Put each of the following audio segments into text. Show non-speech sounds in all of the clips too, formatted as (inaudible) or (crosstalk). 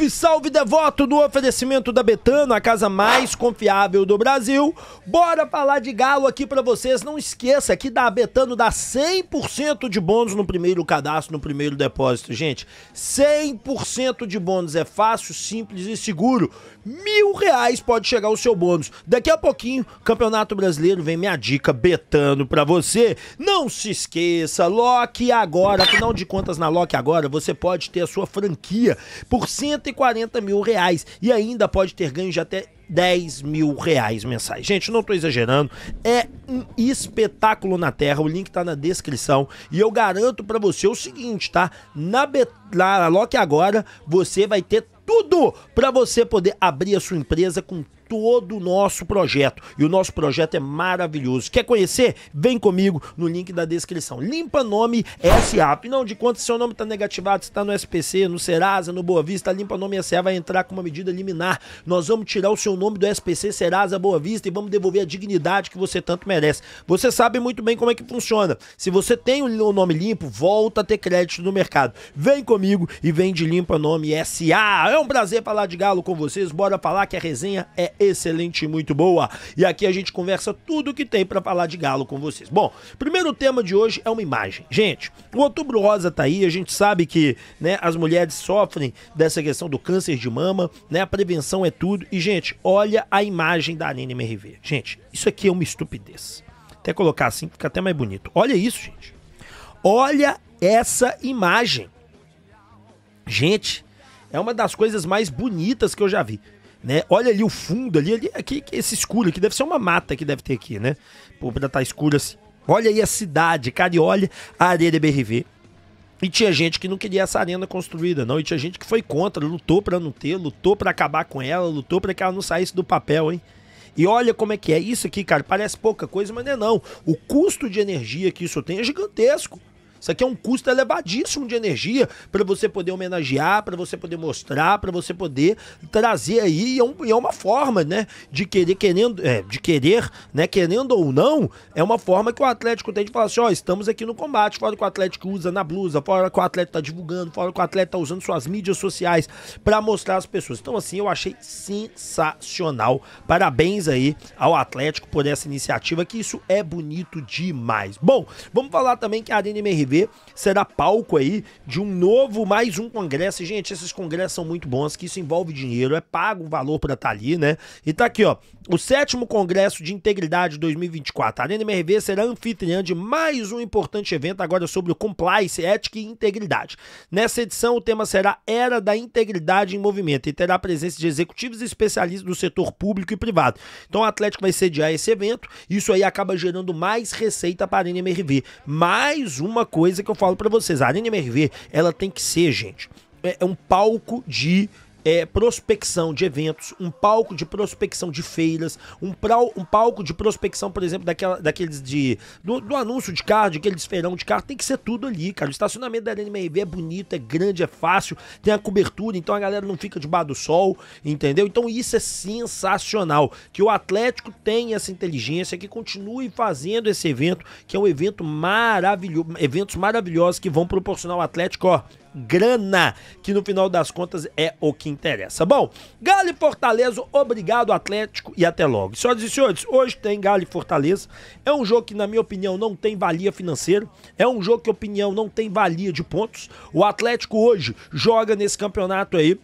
Salve, salve devoto do oferecimento da Betano, a casa mais confiável do Brasil. Bora falar de galo aqui para vocês. Não esqueça que da Betano dá 100% de bônus no primeiro cadastro, no primeiro depósito, gente. 100% de bônus é fácil, simples e seguro mil reais pode chegar o seu bônus. Daqui a pouquinho, Campeonato Brasileiro vem minha dica betando pra você. Não se esqueça, Loki agora, afinal de contas, na Loki agora, você pode ter a sua franquia por 140 mil reais e ainda pode ter ganho de até 10 mil reais mensais. Gente, não tô exagerando, é um espetáculo na Terra, o link tá na descrição e eu garanto para você o seguinte, tá? Na, Bet... na Loki agora, você vai ter tudo para você poder abrir a sua empresa com todo o nosso projeto. E o nosso projeto é maravilhoso. Quer conhecer? Vem comigo no link da descrição. Limpa nome SA. Não, de quanto seu nome está negativado, está no SPC, no Serasa, no Boa Vista, limpa nome SA vai entrar com uma medida liminar. Nós vamos tirar o seu nome do SPC Serasa Boa Vista e vamos devolver a dignidade que você tanto merece. Você sabe muito bem como é que funciona. Se você tem o nome limpo, volta a ter crédito no mercado. Vem comigo e vem de limpa nome SA. É um prazer falar de galo com vocês. Bora falar que a resenha é excelente e muito boa. E aqui a gente conversa tudo o que tem para falar de Galo com vocês. Bom, primeiro tema de hoje é uma imagem. Gente, o Outubro Rosa tá aí, a gente sabe que, né, as mulheres sofrem dessa questão do câncer de mama, né? A prevenção é tudo. E gente, olha a imagem da Aline MRV. Gente, isso aqui é uma estupidez. Até colocar assim fica até mais bonito. Olha isso, gente. Olha essa imagem. Gente, é uma das coisas mais bonitas que eu já vi. Né? Olha ali o fundo ali, ali aqui, esse escuro aqui deve ser uma mata que deve ter aqui, né? para pra estar tá escuro assim. Olha aí a cidade, cara, e olha a areia de BRV. E tinha gente que não queria essa arena construída, não. E tinha gente que foi contra, lutou para não ter, lutou para acabar com ela, lutou para que ela não saísse do papel, hein? E olha como é que é. Isso aqui, cara, parece pouca coisa, mas não é não. O custo de energia que isso tem é gigantesco. Isso aqui é um custo elevadíssimo de energia para você poder homenagear, para você poder mostrar, para você poder trazer aí. E é, um, é, uma forma, né, de querer, querendo, é, de querer, né, querendo ou não, é uma forma que o Atlético tem de falar assim: ó, estamos aqui no combate, fora que o Atlético usa na blusa, fora que o Atlético tá divulgando, fora que o Atlético tá usando suas mídias sociais para mostrar às pessoas. Então, assim, eu achei sensacional. Parabéns aí ao Atlético por essa iniciativa, que isso é bonito demais. Bom, vamos falar também que a Arine Merri TV será palco aí de um novo, mais um congresso. E, gente, esses congressos são muito bons, que isso envolve dinheiro, é pago o valor para estar tá ali, né? E tá aqui, ó. O sétimo Congresso de Integridade 2024. A Arena MRV será anfitriã de mais um importante evento agora sobre o compliance, ética e integridade. Nessa edição, o tema será Era da Integridade em Movimento e terá a presença de executivos e especialistas do setor público e privado. Então, o Atlético vai sediar esse evento. Isso aí acaba gerando mais receita para a Arena MRV. Mais uma coisa coisa que eu falo para vocês. A Arena MRV, ela tem que ser, gente, é, é um palco de é, prospecção de eventos, um palco de prospecção de feiras, um, prau, um palco de prospecção, por exemplo, daquela, daqueles de. Do, do, anúncio de carro, de aqueles feirão de carro, tem que ser tudo ali, cara. O estacionamento da LMRV é bonito, é grande, é fácil, tem a cobertura, então a galera não fica debaixo do sol, entendeu? Então isso é sensacional. Que o Atlético tenha essa inteligência, que continue fazendo esse evento, que é um evento maravilhoso, eventos maravilhosos que vão proporcionar ao Atlético, ó, grana, que no final das contas é o que interessa. Bom, Galo e Fortaleza, obrigado Atlético e até logo. Senhoras e senhores, hoje tem Galo e Fortaleza. É um jogo que, na minha opinião, não tem valia financeira. É um jogo que, opinião, não tem valia de pontos. O Atlético hoje joga nesse campeonato aí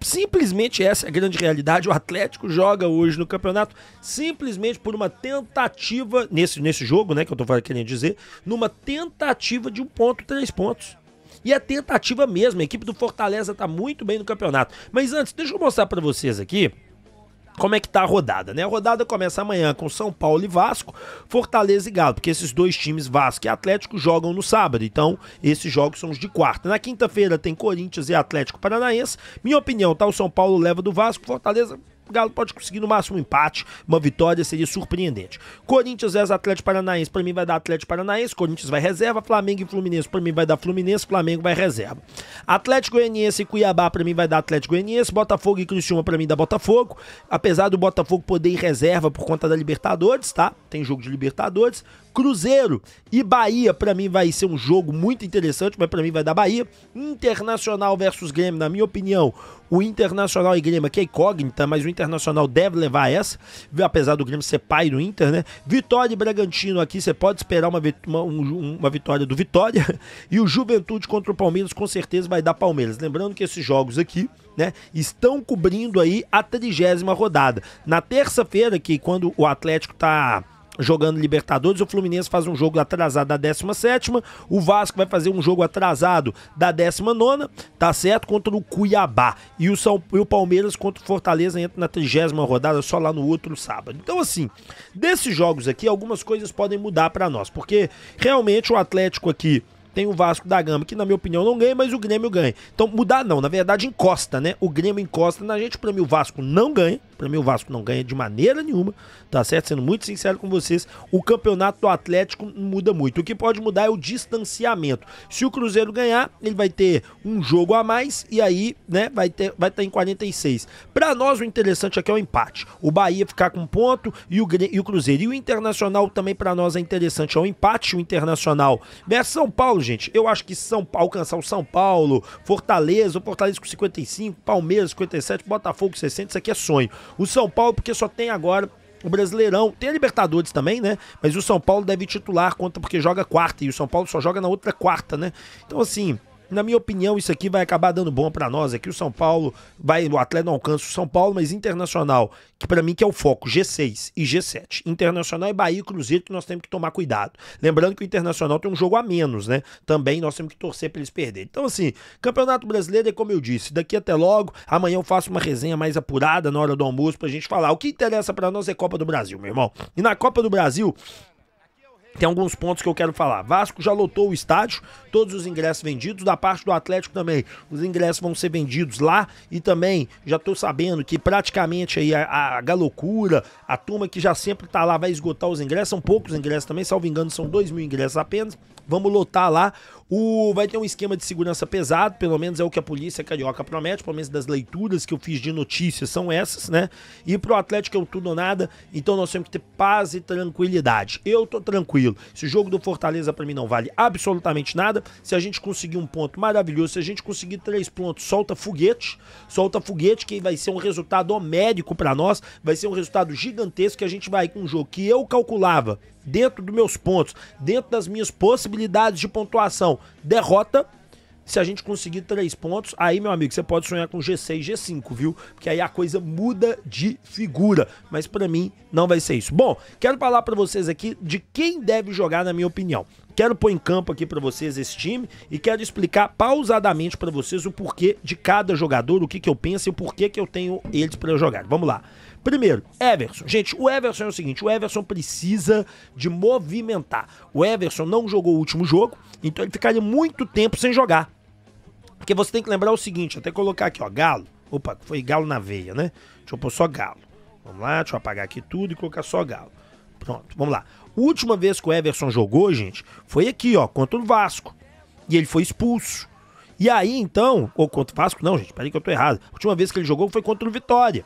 simplesmente essa é a grande realidade. O Atlético joga hoje no campeonato simplesmente por uma tentativa, nesse, nesse jogo, né, que eu tô querendo dizer, numa tentativa de um ponto, três pontos e a é tentativa mesmo. A equipe do Fortaleza está muito bem no campeonato. Mas antes, deixa eu mostrar para vocês aqui como é que tá a rodada, né? A rodada começa amanhã com São Paulo e Vasco, Fortaleza e Galo, porque esses dois times, Vasco e Atlético, jogam no sábado. Então, esses jogos são os de quarta. Na quinta-feira tem Corinthians e Atlético Paranaense. Minha opinião, tá? O São Paulo leva do Vasco, Fortaleza o Galo pode conseguir no máximo um empate, uma vitória seria surpreendente. Corinthians vs Atlético Paranaense, para mim vai dar Atlético Paranaense, Corinthians vai reserva, Flamengo e Fluminense, para mim vai dar Fluminense, Flamengo vai reserva. Atlético Goianiense e Cuiabá, para mim vai dar Atlético Goianiense, Botafogo e Criciúma, para mim dá Botafogo, apesar do Botafogo poder ir reserva por conta da Libertadores, tá? Tem jogo de Libertadores. Cruzeiro e Bahia, para mim vai ser um jogo muito interessante, mas para mim vai dar Bahia. Internacional versus Grêmio, na minha opinião, o Internacional e Grêmio aqui é incógnita, mas o Internacional deve levar essa, apesar do Grêmio ser pai do Inter, né? Vitória e Bragantino aqui, você pode esperar uma, uma, uma vitória do Vitória. (laughs) E o Juventude contra o Palmeiras com certeza vai dar Palmeiras. Lembrando que esses jogos aqui, né, estão cobrindo aí a trigésima rodada. Na terça-feira, que quando o Atlético tá jogando Libertadores. O Fluminense faz um jogo atrasado da 17, o Vasco vai fazer um jogo atrasado da 19, tá certo? Contra o Cuiabá. E o, São, e o Palmeiras contra o Fortaleza entra na 30 rodada só lá no outro sábado. Então, assim, desses jogos aqui, algumas coisas podem mudar para nós, porque realmente o Atlético aqui tem o Vasco da Gama, que na minha opinião não ganha, mas o Grêmio ganha. Então, mudar não, na verdade encosta, né? O Grêmio encosta na gente, pra mim o Vasco não ganha. Para mim, o Vasco não ganha de maneira nenhuma, tá certo? Sendo muito sincero com vocês, o campeonato do Atlético muda muito. O que pode mudar é o distanciamento. Se o Cruzeiro ganhar, ele vai ter um jogo a mais e aí, né, vai ter vai estar tá em 46. Para nós o interessante aqui é o empate. O Bahia ficar com um ponto e o e o Cruzeiro e o Internacional também para nós é interessante, é o empate o Internacional versus São Paulo, gente. Eu acho que São Paulo alcançar o São Paulo, Fortaleza, o Fortaleza com 55, Palmeiras 57, Botafogo 60, isso aqui é sonho. O São Paulo, porque só tem agora o Brasileirão. Tem a Libertadores também, né? Mas o São Paulo deve titular contra porque joga quarta e o São Paulo só joga na outra quarta, né? Então assim, na minha opinião, isso aqui vai acabar dando bom para nós. Aqui o São Paulo vai, o atleta não alcança o São Paulo, mas internacional, que para mim que é o foco, G6 e G7. Internacional e Bahia e Cruzeiro que nós temos que tomar cuidado. Lembrando que o Internacional tem um jogo a menos, né? Também nós temos que torcer para eles perderem. Então assim, Campeonato Brasileiro é como eu disse, daqui até logo, amanhã eu faço uma resenha mais apurada na hora do almoço pra gente falar. O que interessa para nós é Copa do Brasil, meu irmão. E na Copa do Brasil, tem alguns pontos que eu quero falar. Vasco já lotou o estádio, todos os ingressos vendidos, da parte do Atlético também. Os ingressos vão ser vendidos lá e também já estou sabendo que praticamente aí a, a, a galocura, a turma que já sempre está lá vai esgotar os ingressos, são poucos ingressos também, salvo engano, são dois mil ingressos apenas. Vamos lotar lá. O, vai ter um esquema de segurança pesado, pelo menos é o que a polícia carioca promete, pelo menos das leituras que eu fiz de notícias são essas, né? E pro Atlético é o tudo ou nada, então nós temos que ter paz e tranquilidade. Eu tô tranquilo. Esse jogo do Fortaleza para mim não vale absolutamente nada. Se a gente conseguir um ponto maravilhoso, se a gente conseguir três pontos, solta foguete, solta foguete que vai ser um resultado homérico para nós, vai ser um resultado gigantesco que a gente vai com um jogo que eu calculava dentro dos meus pontos, dentro das minhas possibilidades de pontuação. Derrota, se a gente conseguir três pontos, aí, meu amigo, você pode sonhar com G6 G5, viu? Porque aí a coisa muda de figura. Mas para mim, não vai ser isso. Bom, quero falar para vocês aqui de quem deve jogar, na minha opinião. Quero pôr em campo aqui para vocês esse time e quero explicar pausadamente para vocês o porquê de cada jogador, o que, que eu penso e o porquê que eu tenho eles para jogar. Vamos lá. Primeiro, Everson. Gente, o Everson é o seguinte: o Everson precisa de movimentar. O Everson não jogou o último jogo, então ele ficaria muito tempo sem jogar. Porque você tem que lembrar o seguinte: até colocar aqui, ó, Galo. Opa, foi Galo na veia, né? Deixa eu pôr só Galo. Vamos lá, deixa eu apagar aqui tudo e colocar só Galo. Pronto, vamos lá. A última vez que o Everson jogou, gente, foi aqui, ó, contra o Vasco. E ele foi expulso. E aí, então, ou contra o Vasco, não, gente, peraí que eu tô errado. A última vez que ele jogou foi contra o Vitória.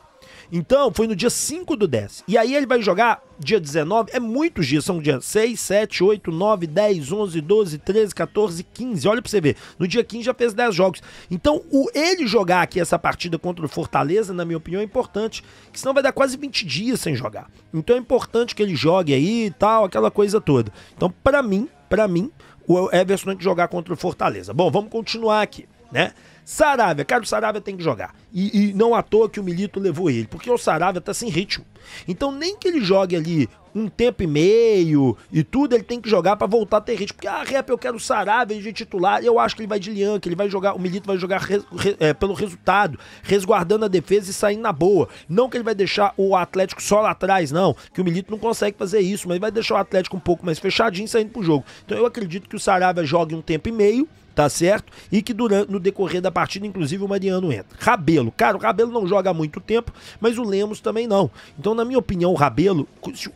Então, foi no dia 5 do 10. E aí ele vai jogar dia 19, é muitos dias, são dias 6, 7, 8, 9, 10, 11, 12, 13, 14, 15. Olha pra você ver, no dia 15 já fez 10 jogos. Então, o ele jogar aqui essa partida contra o Fortaleza, na minha opinião, é importante, que senão vai dar quase 20 dias sem jogar. Então é importante que ele jogue aí e tal, aquela coisa toda. Então, para mim, para mim, o Everson tem que jogar contra o Fortaleza. Bom, vamos continuar aqui, né? Saravia, cara, o Saravia tem que jogar. E, e, não à toa que o Milito levou ele, porque o Saravia tá sem ritmo. Então nem que ele jogue ali um tempo e meio e tudo, ele tem que jogar para voltar a ter ritmo. Porque, ah, rap, eu quero o Saravia de titular, eu acho que ele vai de Lian, que ele vai jogar, o Milito vai jogar re, é, pelo resultado, resguardando a defesa e saindo na boa. Não que ele vai deixar o Atlético só lá atrás, não, que o Milito não consegue fazer isso, mas vai deixar o Atlético um pouco mais fechadinho saindo pro jogo. Então eu acredito que o Saravia jogue um tempo e meio, tá certo? E que durante, no decorrer da partida, inclusive, o Mariano entra. Rabelo, cara, o Rabelo não joga há muito tempo, mas o Lemos também não. Então, na minha opinião, o Rabelo,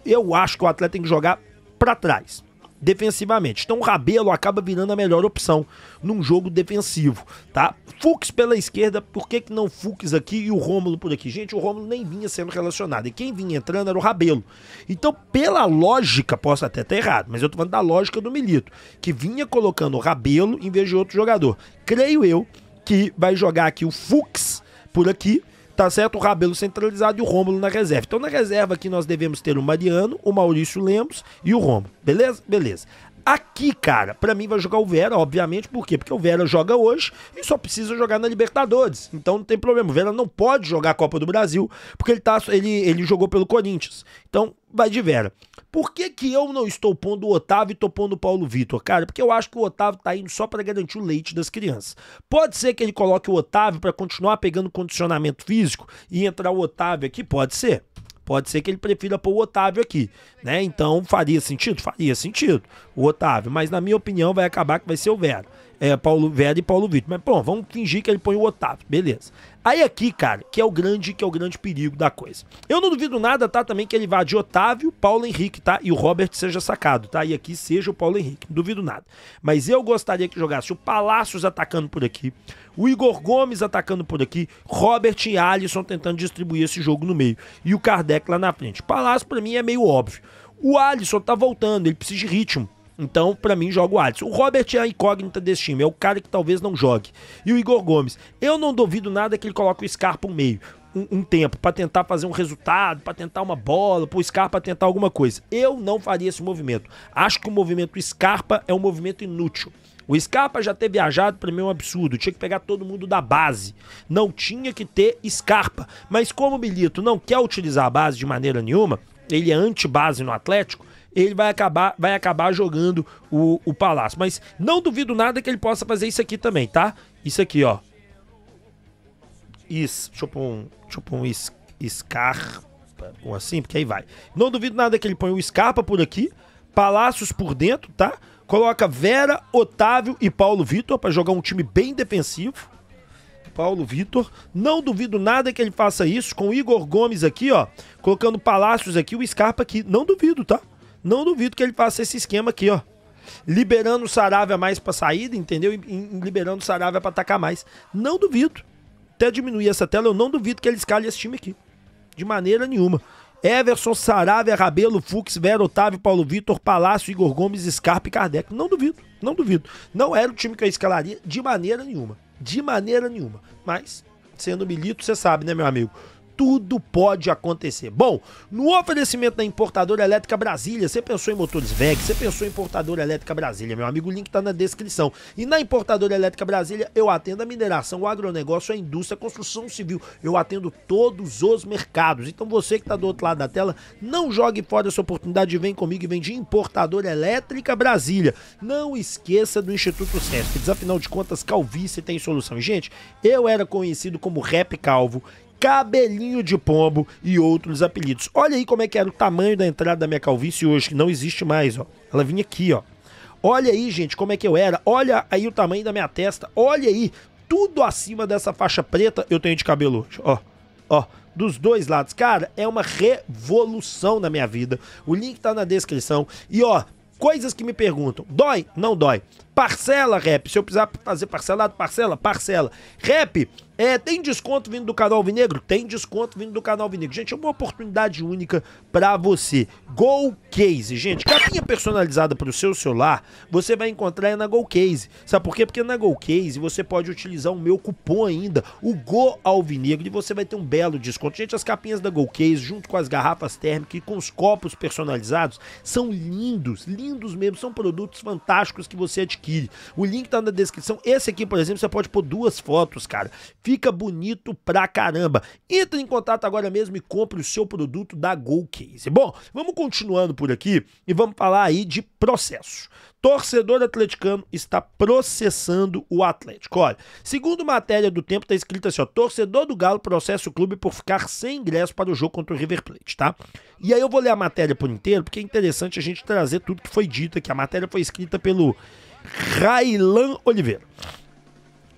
eu acho que o atleta tem que jogar para trás defensivamente. Então o Rabelo acaba virando a melhor opção num jogo defensivo, tá? Fux pela esquerda, por que, que não Fux aqui e o Rômulo por aqui? Gente, o Rômulo nem vinha sendo relacionado, e quem vinha entrando era o Rabelo. Então, pela lógica, posso até estar errado, mas eu tô falando da lógica do Milito, que vinha colocando o Rabelo em vez de outro jogador. Creio eu que vai jogar aqui o Fux por aqui tá certo? O Rabelo centralizado e o Rômulo na reserva. Então na reserva aqui nós devemos ter o Mariano, o Maurício Lemos e o Rômulo, beleza? Beleza. Aqui, cara, para mim vai jogar o Vera, obviamente, por quê? Porque o Vera joga hoje e só precisa jogar na Libertadores. Então não tem problema. O Vera não pode jogar a Copa do Brasil, porque ele, tá, ele, ele jogou pelo Corinthians. Então vai de Vera. Por que, que eu não estou pondo o Otávio e estou pondo o Paulo Vitor, cara? Porque eu acho que o Otávio tá indo só para garantir o leite das crianças. Pode ser que ele coloque o Otávio para continuar pegando condicionamento físico e entrar o Otávio aqui? Pode ser. Pode ser que ele prefira pôr o Otávio aqui, né? Então faria sentido? Faria sentido o Otávio, mas na minha opinião vai acabar que vai ser o Vera é, Paulo Vera e Paulo Vitor. Mas pô, vamos fingir que ele põe o Otávio, beleza. Aí aqui, cara, que é o grande, que é o grande perigo da coisa. Eu não duvido nada, tá? Também que ele vá de Otávio, Paulo Henrique, tá? E o Robert seja sacado, tá? E aqui seja o Paulo Henrique, não duvido nada. Mas eu gostaria que jogasse o Palácios atacando por aqui, o Igor Gomes atacando por aqui, Robert e Alisson tentando distribuir esse jogo no meio. E o Kardec lá na frente. Palácio, para mim, é meio óbvio. O Alisson tá voltando, ele precisa de ritmo. Então, para mim, joga o Alisson. O Robert é a incógnita desse time, é o cara que talvez não jogue. E o Igor Gomes, eu não duvido nada que ele coloque o Scarpa no meio. Um, um, tempo para tentar fazer um resultado, para tentar uma bola, pro Scarpa tentar alguma coisa. Eu não faria esse movimento. Acho que o movimento Scarpa é um movimento inútil. O Scarpa já ter viajado para mim é um absurdo. Tinha que pegar todo mundo da base. Não tinha que ter Scarpa. Mas como o Milito não quer utilizar a base de maneira nenhuma, ele é anti-base no Atlético, ele vai acabar, vai acabar jogando o, o Palácio. Mas não duvido nada que ele possa fazer isso aqui também, tá? Isso aqui, ó. Isso, deixa eu pôr um, deixa eu pôr um is, um assim, porque aí vai. Não duvido nada que ele põe o um por aqui, Palácios por dentro, tá? Coloca Vera, Otávio e Paulo Vitor para jogar um time bem defensivo. Paulo Vitor. Não duvido nada que ele faça isso com Igor Gomes aqui, ó. Colocando Palácios aqui, o Scarpa aqui. Não duvido, tá? Não duvido que ele faça esse esquema aqui, ó. Liberando o Saravia mais pra saída, entendeu? E, e liberando o Saravia pra atacar mais. Não duvido. Até diminuir essa tela, eu não duvido que ele escale esse time aqui. De maneira nenhuma. Everson, Saravia, Rabelo, Fux, Vera, Otávio, Paulo Vitor, Palácio, Igor Gomes, Scarpe e Kardec. Não duvido, não duvido. Não era o time que eu escalaria de maneira nenhuma. De maneira nenhuma. Mas, sendo Milito, você sabe, né, meu amigo? tudo pode acontecer. Bom, no oferecimento da Importadora Elétrica Brasília, você pensou em motores VEG, você pensou em Importadora Elétrica Brasília, meu amigo, o link tá na descrição. E na Importadora Elétrica Brasília, eu atendo a mineração, o agronegócio, a indústria, a construção civil. Eu atendo todos os mercados. Então você que tá do outro lado da tela, não jogue fora essa oportunidade, vem comigo e vem de Importadora Elétrica Brasília. Não esqueça do Instituto SESC, afinal de contas, calvície tem solução. Gente, eu era conhecido como Rap Calvo cabelinho de pombo e outros apelidos. Olha aí como é que era o tamanho da entrada da minha calvície hoje, que não existe mais, ó. Ela vinha aqui, ó. Olha aí, gente, como é que eu era. Olha aí o tamanho da minha testa. Olha aí, tudo acima dessa faixa preta eu tenho de cabelo hoje, ó. Ó, dos dois lados. Cara, é uma revolução na minha vida. O link tá na descrição. E ó, coisas que me perguntam: dói? Não dói. Parcela, rap. Se eu precisar fazer parcelado, parcela, parcela. Rap, é, tem desconto vindo do canal Vinegro? Tem desconto vindo do canal Vinegro. Gente, é uma oportunidade única para você. Go Case, gente. Capinha personalizada para o seu celular, você vai encontrar é na Go Case. Sabe por quê? Porque na Go Case você pode utilizar o meu cupom ainda, o Go Alvinegro, e você vai ter um belo desconto. Gente, as capinhas da Go Case, junto com as garrafas térmicas e com os copos personalizados, são lindos, lindos mesmo. São produtos fantásticos que você adquire adquire. O link tá na descrição. Esse aqui, por exemplo, você pode pôr duas fotos, cara. Fica bonito pra caramba. Entre em contato agora mesmo e compre o seu produto da Go Bom, vamos continuando por aqui e vamos falar aí de processo. Torcedor atleticano está processando o Atlético. Olha, segundo matéria do tempo, tá escrito assim: ó, torcedor do Galo processa o clube por ficar sem ingresso para o jogo contra o River Plate, tá? E aí eu vou ler a matéria por inteiro, porque é interessante a gente trazer tudo que foi dito aqui. A matéria foi escrita pelo Railan Oliveira.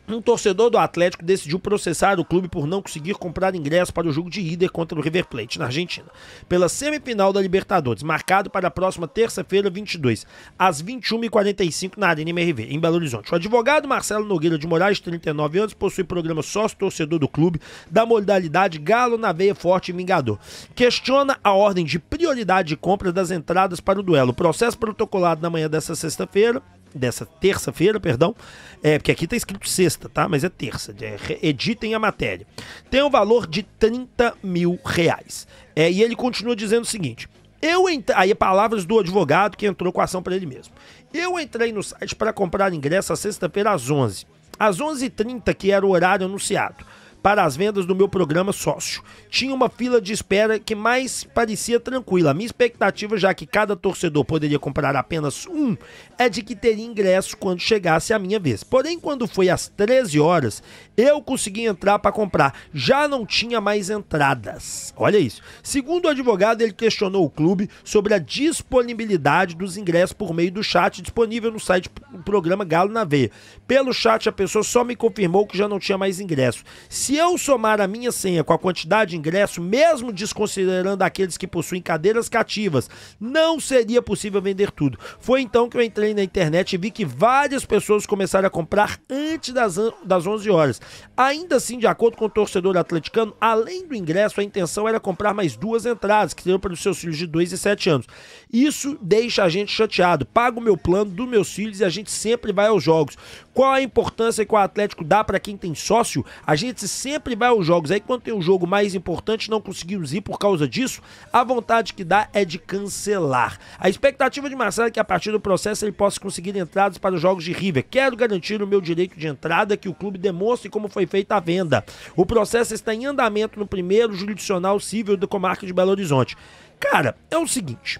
Um torcedor do Atlético decidiu processar o clube por não conseguir comprar ingresso para o jogo de ida contra o River Plate, na Argentina, pela semifinal da Libertadores, marcado para a próxima terça-feira, 22, às 21h45, na Arena MRV, em Belo Horizonte. O advogado Marcelo Nogueira de Moraes, 39 anos, possui programa sócio-torcedor do clube, da modalidade Galo na Veia Forte e Vingador. Questiona a ordem de prioridade de compra das entradas para o duelo. O processo protocolado na manhã desta sexta-feira dessa terça-feira, perdão, é, porque aqui está escrito sexta, tá? Mas é terça. É, editem a matéria. Tem o um valor de 30 mil reais. É, e ele continua dizendo o seguinte. Eu entrei, aí é palavras do advogado que entrou com a ação para ele mesmo. Eu entrei no site para comprar ingresso a sexta-feira às 11. Às 11h30, que era o horário anunciado para as vendas do meu programa sócio. Tinha uma fila de espera que mais parecia tranquila. A minha expectativa, já que cada torcedor poderia comprar apenas um, é de que teria ingresso quando chegasse a minha vez. Porém, quando foi às 13 horas, eu consegui entrar para comprar. Já não tinha mais entradas. Olha isso. Segundo o advogado, ele questionou o clube sobre a disponibilidade dos ingressos por meio do chat disponível no site do programa Galo na Veia. Pelo chat, a pessoa só me confirmou que já não tinha mais ingresso. Se se eu somar a minha senha com a quantidade de ingresso, mesmo desconsiderando aqueles que possuem cadeiras cativas, não seria possível vender tudo. Foi então que eu entrei na internet e vi que várias pessoas começaram a comprar antes das, das 11 horas. Ainda assim, de acordo com o torcedor atleticano, além do ingresso, a intenção era comprar mais duas entradas, que seriam para os seus filhos de 2 e 7 anos. Isso deixa a gente chateado. Pago o meu plano dos meus filhos e a gente sempre vai aos jogos. Qual a importância que o Atlético dá para quem tem sócio? A gente sempre vai aos jogos. Aí quando tem um jogo mais importante, não conseguimos ir por causa disso, a vontade que dá é de cancelar. A expectativa de Marcelo é que a partir do processo ele possa conseguir entradas para os jogos de River. Quero garantir o meu direito de entrada que o clube demonstre como foi feita a venda. O processo está em andamento no primeiro jurisdicional civil do comarca de Belo Horizonte. Cara, é o seguinte,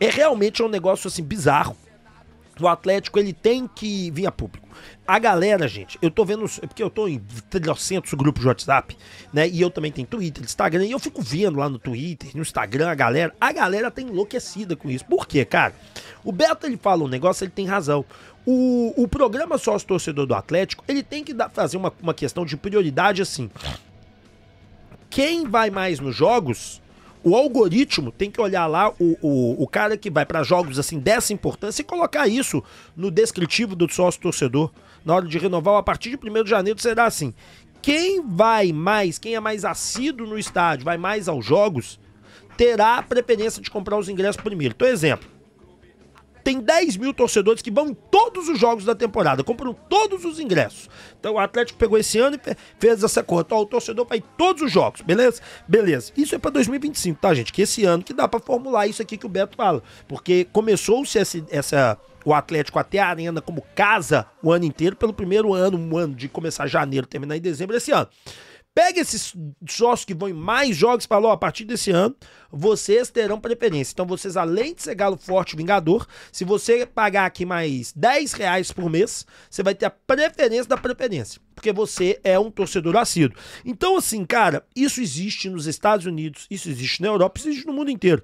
é realmente um negócio assim bizarro. O Atlético ele tem que vir a público. A galera, gente, eu tô vendo, é porque eu tô em 300 grupos de WhatsApp, né? E eu também tenho Twitter, Instagram, e eu fico vendo lá no Twitter, no Instagram, a galera, a galera tá enlouquecida com isso. Por quê, cara? O Beto ele fala um negócio, ele tem razão. O, o programa sócio-torcedor do Atlético, ele tem que dar, fazer uma, uma questão de prioridade assim. Quem vai mais nos jogos o algoritmo tem que olhar lá o, o, o cara que vai para jogos assim dessa importância e colocar isso no descritivo do sócio torcedor. Na hora de renovar, a partir de 1 de janeiro será assim. Quem vai mais, quem é mais assíduo no estádio, vai mais aos jogos, terá a preferência de comprar os ingressos primeiro. Então, exemplo, tem 10 mil torcedores que vão em todos os jogos da temporada, compram todos os ingressos. Então o Atlético pegou esse ano e fez essa conta. Ó, o torcedor vai em todos os jogos, beleza? Beleza. Isso é para 2025, tá, gente? Que esse ano que dá para formular isso aqui que o Beto fala. Porque começou-se essa, essa o Atlético até a Arena como casa o ano inteiro, pelo primeiro ano, um ano de começar janeiro, terminar em dezembro desse ano. Pega esses sócios que vão em mais jogos e fala, ó, a partir desse ano, vocês terão preferência. Então, vocês, além de ser galo forte vingador, se você pagar aqui mais 10 reais por mês, você vai ter a preferência da preferência. Porque você é um torcedor assíduo. Então, assim, cara, isso existe nos Estados Unidos, isso existe na Europa, isso existe no mundo inteiro.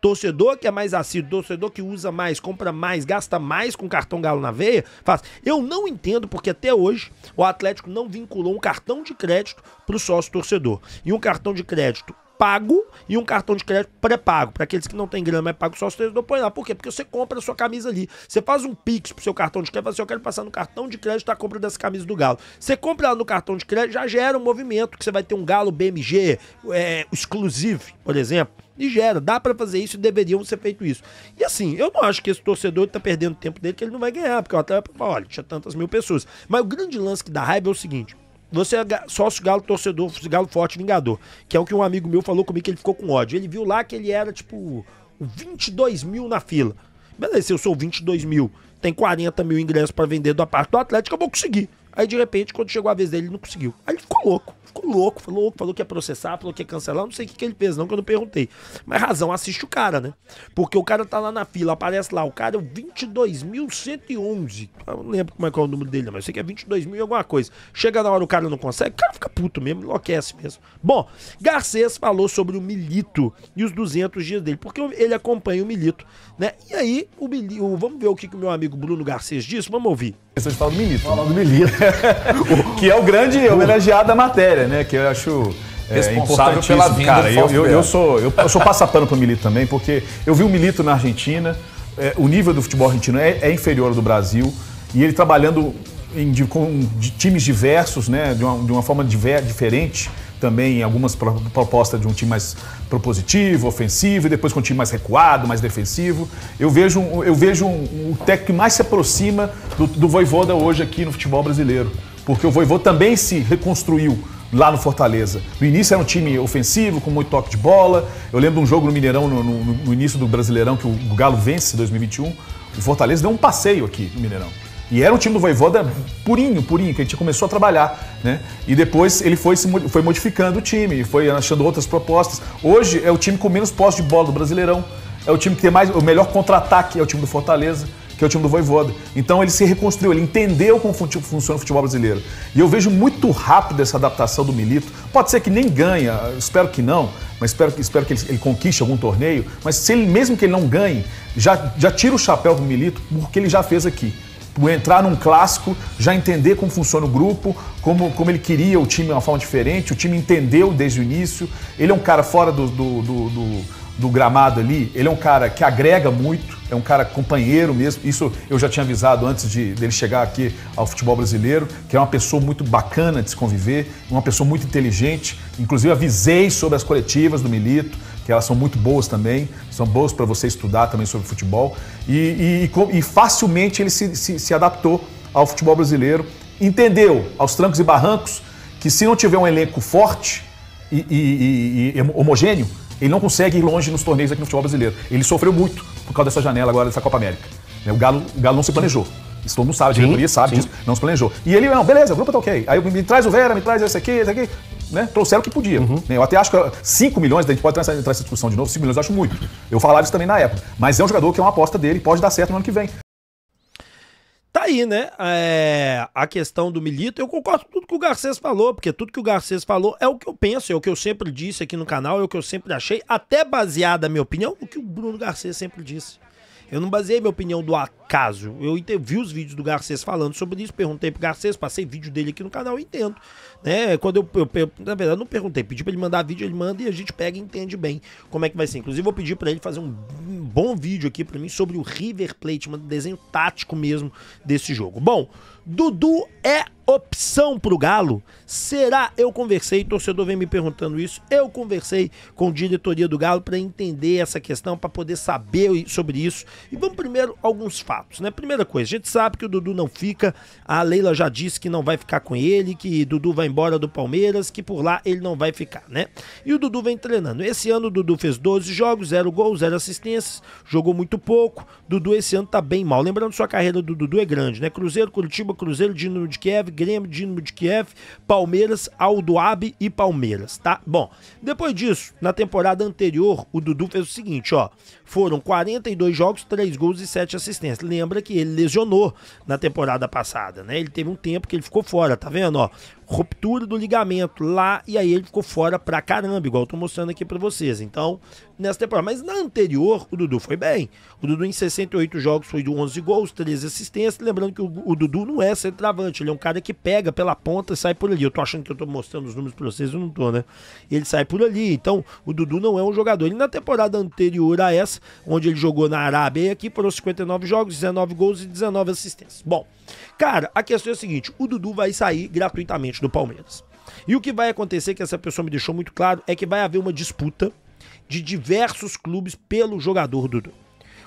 Torcedor que é mais assíduo, torcedor que usa mais, compra mais, gasta mais com cartão galo na veia, faz. Eu não entendo porque até hoje o Atlético não vinculou um cartão de crédito para o sócio torcedor. E um cartão de crédito pago e um cartão de crédito pré-pago. Para aqueles que não têm grana, mas é pago só os três, do põe lá. Por quê? Porque você compra a sua camisa ali. Você faz um pix pro seu cartão de crédito, fala assim, eu quero passar no cartão de crédito a compra dessa camisa do Galo. Você compra lá no cartão de crédito, já gera um movimento, que você vai ter um Galo BMG é, exclusivo, por exemplo. E gera, dá para fazer isso e deveriam ser feito isso. E assim, eu não acho que esse torcedor tá perdendo tempo dele, que ele não vai ganhar, porque o atleta, olha, tinha tantas mil pessoas. Mas o grande lance que dá raiva é o seguinte: você é sócio galo torcedor, galo forte vingador. Que é o que um amigo meu falou comigo que ele ficou com ódio. Ele viu lá que ele era, tipo, 22 mil na fila. Beleza, se eu sou 22 mil, tem 40 mil ingressos para vender da parte do Atlético, eu vou conseguir. Aí, de repente, quando chegou a vez dele, ele não conseguiu. Aí ele ficou louco. Ficou louco, falou louco, falou que ia processar, falou que ia cancelar, não sei o que, que ele fez, não, que eu não perguntei. Mas razão, assiste o cara, né? Porque o cara tá lá na fila, aparece lá, o cara é o 22.111. Eu não lembro como é que é o número dele, mas eu sei que é 22 mil e alguma coisa. Chega na hora o cara não consegue, o cara fica puto mesmo, enlouquece mesmo. Bom, Garcês falou sobre o Milito e os 200 dias dele, porque ele acompanha o Milito, né? E aí, o Milito, vamos ver o que, que o meu amigo Bruno Garcês disse, vamos ouvir. Vocês falam do Milito. Falam do Milito. (laughs) que é o grande homenageado da matéria matéria, né? Que eu acho é, pela vida. Eu, eu, eu, sou eu, eu sou passapano para o Milito também, porque eu vi o Milito na Argentina. É, o nível do futebol argentino é, é, inferior ao do Brasil e ele trabalhando em, de, com de times diversos, né, de uma, de uma forma diver, diferente também algumas propostas de um time mais propositivo, ofensivo, e depois com um time mais recuado, mais defensivo. Eu vejo, eu vejo um, um técnico que mais se aproxima do, do Voivoda hoje aqui no futebol brasileiro porque o Voivô também se reconstruiu lá no Fortaleza. No início era um time ofensivo, com muito toque de bola. Eu lembro de um jogo no Mineirão, no, no, no início do Brasileirão, que o Galo vence em 2021. O Fortaleza deu um passeio aqui no Mineirão. E era um time do Voivoda purinho, purinho, que a gente começou a trabalhar, né? E depois ele foi, se, foi modificando o time, foi achando outras propostas. Hoje é o time com menos posse de bola do Brasileirão. É o time que tem mais, o melhor contra-ataque é o time do Fortaleza que é o time do Voivoda. Então ele se reconstruiu, ele entendeu como funciona o futebol brasileiro. E eu vejo muito rápido essa adaptação do Milito. Pode ser que nem ganha, ah, espero que não, mas espero, espero que ele, ele conquiste algum torneio. Mas se ele, mesmo que ele não ganhe, já, já tira o chapéu do Milito, porque ele já fez aqui entrar num clássico, já entender como funciona o grupo, como, como ele queria o time de uma forma diferente, o time entendeu desde o início. Ele é um cara fora do, do, do, do do gramado ali, ele é um cara que agrega muito, é um cara companheiro mesmo. Isso eu já tinha avisado antes de, dele chegar aqui ao futebol brasileiro, que é uma pessoa muito bacana de se conviver, uma pessoa muito inteligente. Inclusive avisei sobre as coletivas do Milito, que elas são muito boas também, são boas para você estudar também sobre futebol. E, e, e facilmente ele se, se, se adaptou ao futebol brasileiro, entendeu aos trancos e barrancos que se não tiver um elenco forte e, e homogêneo, ele não consegue ir longe nos torneios aqui no futebol brasileiro. Ele sofreu muito por causa dessa janela agora, dessa Copa América. É, o Galo, o Galo não se planejou. Isso todo mundo sabe, a diretoria sabe sim. disso, não se planejou. E ele, não, beleza, o grupo tá ok. Aí me traz o Vera, me traz esse aqui, esse aqui. Né? Trouxeram o que podia. Uhum. Né, eu até acho que 5 milhões, a gente pode entrar nessa discussão de novo, 5 milhões eu acho muito. Eu falava isso também na época. Mas é um jogador que é uma aposta dele, pode dar certo no ano que vem. Tá aí, né? É, a questão do Milito, eu concordo com tudo que o Garcês falou, porque tudo que o Garcês falou é o que eu penso, é o que eu sempre disse aqui no canal, é o que eu sempre achei, até baseada a minha opinião, o que o Bruno Garcês sempre disse. Eu não baseei minha opinião do ato caso. Eu vi os vídeos do Garcês falando sobre isso, perguntei pro Garcês, passei vídeo dele aqui no canal, eu entendo. Né? Quando eu, eu, eu na verdade, não perguntei, pedi para ele mandar vídeo, ele manda e a gente pega e entende bem como é que vai ser. Inclusive, vou pedir para ele fazer um bom vídeo aqui para mim sobre o River Plate, um desenho tático mesmo desse jogo. Bom, Dudu é opção pro Galo? Será? Eu conversei, torcedor vem me perguntando isso. Eu conversei com a diretoria do Galo para entender essa questão, para poder saber sobre isso. E vamos primeiro alguns fatos fatos, né? Primeira coisa, a gente sabe que o Dudu não fica, a Leila já disse que não vai ficar com ele, que Dudu vai embora do Palmeiras, que por lá ele não vai ficar, né? E o Dudu vem treinando. Esse ano o Dudu fez 12 jogos, zero gols, zero assistências, jogou muito pouco. Dudu esse ano tá bem mal. Lembrando, sua carreira do Dudu é grande, né? Cruzeiro, Curitiba, Cruzeiro, Dinamo de Kiev, Grêmio, Dinamo de Kiev, Palmeiras, Aldoabe e Palmeiras, tá? Bom, depois disso, na temporada anterior, o Dudu fez o seguinte, ó. Foram 42 jogos, 3 gols e 7 assistências lembra que ele lesionou na temporada passada, né? Ele teve um tempo que ele ficou fora, tá vendo? Ó, ruptura do ligamento lá e aí ele ficou fora pra caramba, igual eu tô mostrando aqui pra vocês. Então, nessa temporada. Mas na anterior, o Dudu foi bem. O Dudu em 68 jogos foi de 11 gols, 13 assistências. Lembrando que o, o Dudu não é centroavante, ele é um cara que pega pela ponta e sai por ali. Eu tô achando que eu tô mostrando os números pra vocês, eu não tô, né? Ele sai por ali. Então, o Dudu não é um jogador. Ele na temporada anterior a essa, onde ele jogou na Arábia e aqui, foram 59 jogos, 19 gols e 19 assistências. Bom, cara, a questão é a seguinte: o Dudu vai sair gratuitamente presidente do Palmeiras. E o que vai acontecer, que essa pessoa me deixou muito claro, é que vai haver uma disputa de diversos clubes pelo jogador Dudu.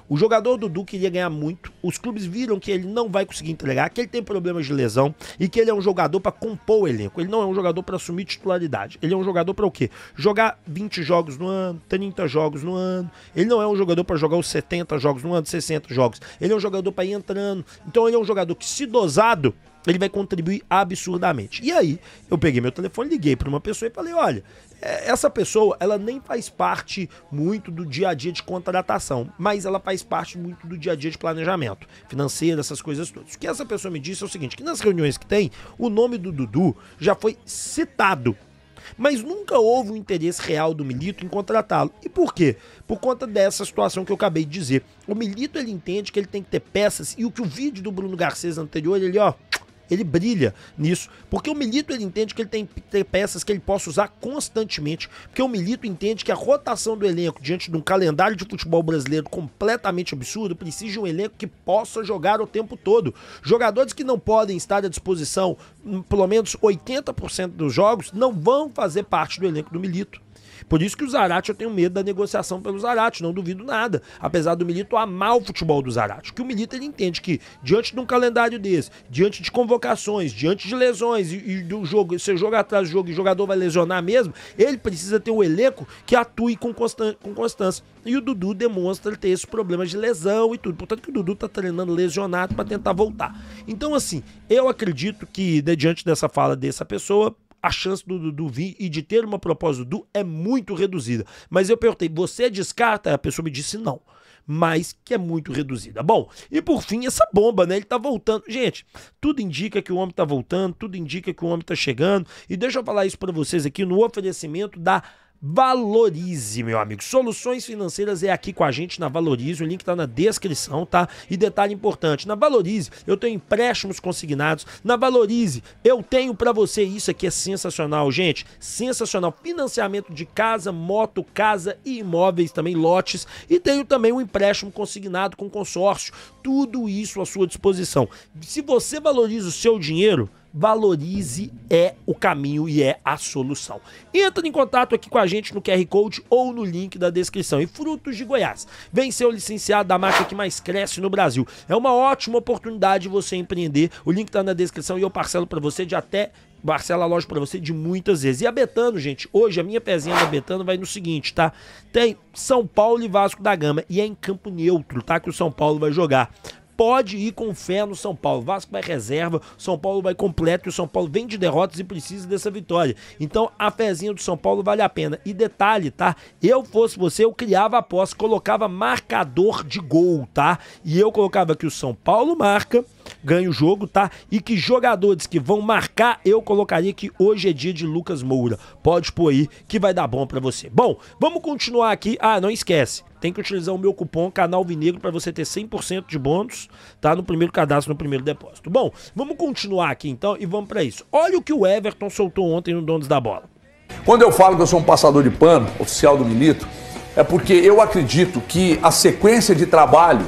O jogador Dudu queria ganhar muito, os clubes viram que ele não vai conseguir entregar, que ele tem problemas de lesão e que ele é um jogador para compor o elenco. Ele não é um jogador para assumir titularidade. Ele é um jogador para o quê? Jogar 20 jogos no ano, 30 jogos no ano. Ele não é um jogador para jogar os 70 jogos no ano, 60 jogos. Ele é um jogador para ir entrando. Então ele é um jogador que se dosado ele vai contribuir absurdamente. E aí, eu peguei meu telefone, liguei para uma pessoa e falei: olha, é, essa pessoa, ela nem faz parte muito do dia a dia de contratação, mas ela faz parte muito do dia a dia de planejamento financeiro, essas coisas todas. O que essa pessoa me disse é o seguinte: que nas reuniões que tem, o nome do Dudu já foi citado mas nunca houve um interesse real do Milito em contratá-lo. E por quê? Por conta dessa situação que eu acabei de dizer. O Milito ele entende que ele tem que ter peças e o que o vídeo do Bruno Garcês anterior, ele ó, ele brilha nisso. Porque o Milito ele entende que ele tem, tem peças que ele possa usar constantemente. Porque o Milito entende que a rotação do elenco diante de um calendário de futebol brasileiro completamente absurdo precisa de um elenco que possa jogar o tempo todo. Jogadores que não podem estar à disposição, hum, pelo menos 80% dos jogos, não vão fazer parte do elenco do Milito. Por isso que o Zarate, eu tenho medo da negociação pelo Zarate, não duvido nada. Apesar do Milito amar o futebol do Zarate. Que o Milito ele entende que, diante de um calendário desse, diante de convocações, diante de lesões e, e do jogo, você joga atrás do jogo e o jogador vai lesionar mesmo, ele precisa ter um elenco que atue com, com constância. E o Dudu demonstra ter esses problemas de lesão e tudo. Portanto, que o Dudu tá treinando lesionado para tentar voltar. Então, assim, eu acredito que, diante dessa fala dessa pessoa, a chance do Dudu vir e de ter uma proposta do Dudu é muito reduzida. Mas eu perguntei, você descarta? A pessoa me disse não. Mas que é muito reduzida. Bom, e por fim, essa bomba, né? Ele tá voltando. Gente, tudo indica que o homem tá voltando, tudo indica que o homem tá chegando. E deixa eu falar isso para vocês aqui no oferecimento da Valorize, meu amigo. Soluções financeiras é aqui com a gente na Valorize. O link tá na descrição, tá? E detalhe importante: na Valorize eu tenho empréstimos consignados. Na Valorize eu tenho para você isso aqui é sensacional, gente. Sensacional. Financiamento de casa, moto, casa e imóveis também, lotes. E tenho também um empréstimo consignado com consórcio. Tudo isso à sua disposição. Se você valoriza o seu dinheiro, Valorize é o caminho e é a solução. Entre em contato aqui com a gente no QR Code ou no link da descrição. E Frutos de Goiás, vem ser o licenciado da marca que mais cresce no Brasil. É uma ótima oportunidade você empreender. O link está na descrição e eu parcelo para você de até Marcela loja para você de muitas vezes. E a Betano, gente, hoje a minha pezinha da Betano vai no seguinte, tá? Tem São Paulo e Vasco da Gama e é em campo neutro, tá? Que o São Paulo vai jogar pode ir com fé no São Paulo. Vasco vai reserva, o São Paulo vai completo e o São Paulo vem de derrotas e precisa dessa vitória. Então a fezinha do São Paulo vale a pena. E detalhe, tá? Eu fosse você, eu criava aposta, colocava marcador de gol, tá? E eu colocava que o São Paulo marca ganha o jogo, tá? E que jogadores que vão marcar, eu colocaria que hoje é dia de Lucas Moura. Pode pôr aí que vai dar bom para você. Bom, vamos continuar aqui. Ah, não esquece tem que utilizar o meu cupom Canal Vinegro para você ter 100% de bônus, tá? No primeiro cadastro, no primeiro depósito. Bom, vamos continuar aqui então e vamos para isso. Olha o que o Everton soltou ontem no Donos da Bola. Quando eu falo que eu sou um passador de pano, oficial do Milito, é porque eu acredito que a sequência de trabalho,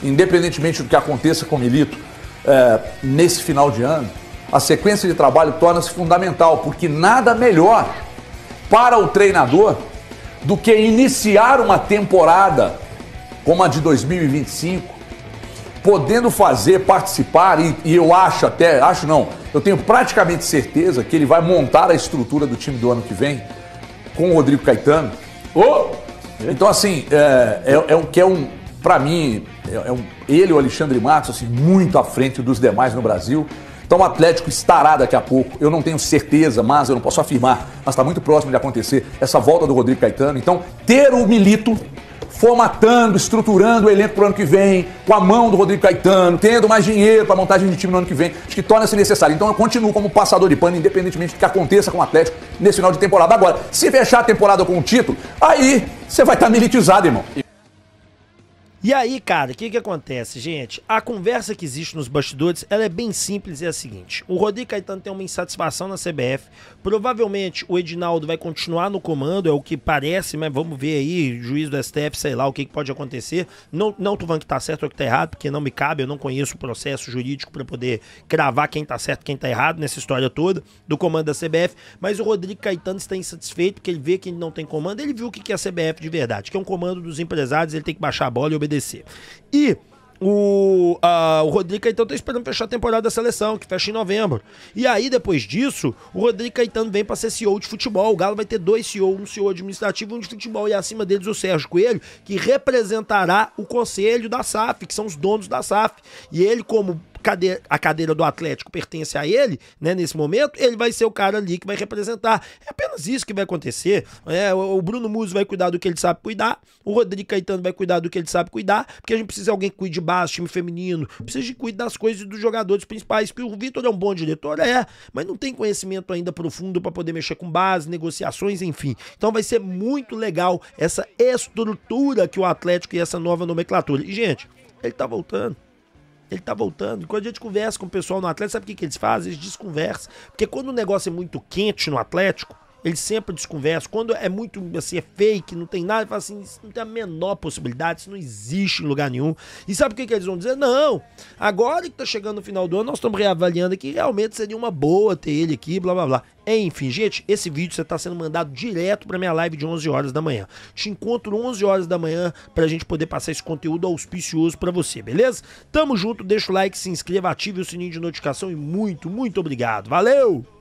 independentemente do que aconteça com o Milito, é, nesse final de ano, a sequência de trabalho torna-se fundamental, porque nada melhor para o treinador do que iniciar uma temporada como a de 2025, podendo fazer, participar, e, e eu acho até, acho não, eu tenho praticamente certeza que ele vai montar a estrutura do time do ano que vem com o Rodrigo Caetano. Oh! Então, assim, é, é, é um que é um, para mim, é, é um, ele, o Alexandre Matos, assim, muito à frente dos demais no Brasil. Então o Atlético estará daqui a pouco. Eu não tenho certeza, mas eu não posso afirmar, mas está muito próximo de acontecer essa volta do Rodrigo Caetano. Então, ter o Milito formatando, estruturando o elenco para o ano que vem, com a mão do Rodrigo Caetano, tendo mais dinheiro para montagem de time no ano que vem, acho que torna-se necessário. Então eu continuo como passador de pano, independentemente do que aconteça com o Atlético nesse final de temporada. Agora, se fechar a temporada com o título, aí você vai estar tá militizado, irmão. E aí, cara, o que, que acontece, gente? A conversa que existe nos bastidores, ela é bem simples e é a seguinte. O Rodrigo Caetano tem uma insatisfação na CBF. Provavelmente o Edinaldo vai continuar no comando, é o que parece, mas vamos ver aí, juiz do STF, sei lá, o que, que pode acontecer. Não, não tô falando que tá certo ou que tá errado, porque não me cabe, eu não conheço o processo jurídico para poder cravar quem tá certo quem tá errado nessa história toda do comando da CBF. Mas o Rodrigo Caetano está insatisfeito, porque ele vê que ele não tem comando, ele viu o que, que é a CBF de verdade, que é um comando dos empresários, ele tem que baixar a bola e obedecer obedecer. E o, a, o Rodrigo Caetano tá esperando fechar a temporada da seleção, que fecha em novembro. E aí, depois disso, o Rodrigo Caetano vem para ser CEO de futebol. O Galo vai ter dois CEO, um CEO administrativo e um de futebol. E acima deles o Sérgio Coelho, que representará o conselho da SAF, que são os donos da SAF. E ele, como cadeira, a cadeira do Atlético pertence a ele, né, nesse momento, ele vai ser o cara ali que vai representar. É apenas isso que vai acontecer. É, o Bruno Muso vai cuidar do que ele sabe cuidar, o Rodrigo Caetano vai cuidar do que ele sabe cuidar, porque a gente precisa de alguém que cuide de baixo, time feminino, precisa de cuidar das coisas dos jogadores principais, porque o Vitor é um bom diretor, é, mas não tem conhecimento ainda profundo para poder mexer com base, negociações, enfim. Então vai ser muito legal essa estrutura que o Atlético e essa nova nomenclatura. E, gente, ele tá voltando. Ele tá voltando. Quando a gente conversa com o pessoal no Atlético, sabe o que, que eles fazem? Eles desconversam. Porque quando o negócio é muito quente no Atlético, ele sempre desconversa. Quando é muito, assim, é fake, não tem nada, ele fala assim, isso não tem a menor possibilidade, isso não existe em lugar nenhum. E sabe o que, que eles vão dizer? Não, agora que tá chegando o final do ano, nós estamos reavaliando aqui, realmente seria uma boa ter ele aqui, blá, blá, blá. Enfim, gente, esse vídeo você está sendo mandado direto para minha live de 11 horas da manhã. Te encontro 11 horas da manhã para a gente poder passar esse conteúdo auspicioso para você, beleza? Tamo junto, deixa o like, se inscreva, ative o sininho de notificação e muito, muito obrigado. Valeu!